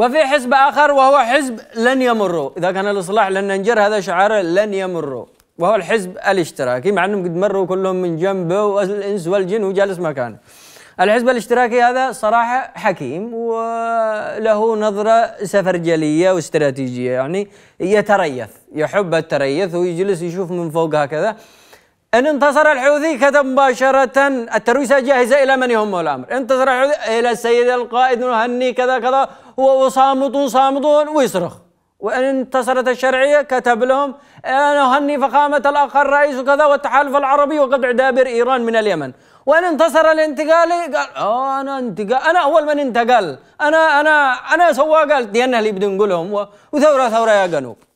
وفي حزب آخر وهو حزب لن يمروا إذا كان الإصلاح لن ننجر هذا شعاره لن يمروا وهو الحزب الاشتراكي مع أنهم قد مروا كلهم من جنبه والإنس والجن وجالس مكانه الحزب الاشتراكي هذا صراحة حكيم وله نظرة سفرجلية واستراتيجية يعني يتريث يحب التريث ويجلس يشوف من فوق هكذا إن انتصر الحوثي كتب مباشرة الترويسة جاهزة إلى من يهمه الأمر انتصر الحوثي إلى السيد القائد نهني كذا كذا هو صامت صامت ويصرخ وإن انتصرت الشرعية كتب لهم انا اهني فخامة الأخ الرئيس وكذا والتحالف العربي وقطع دابر إيران من اليمن وإن انتصر الانتقالي قال اه أنا انتقال أنا أول من انتقل أنا أنا أنا سواق قال دينا اللي بدي نقولهم وثورة ثورة يا جنوب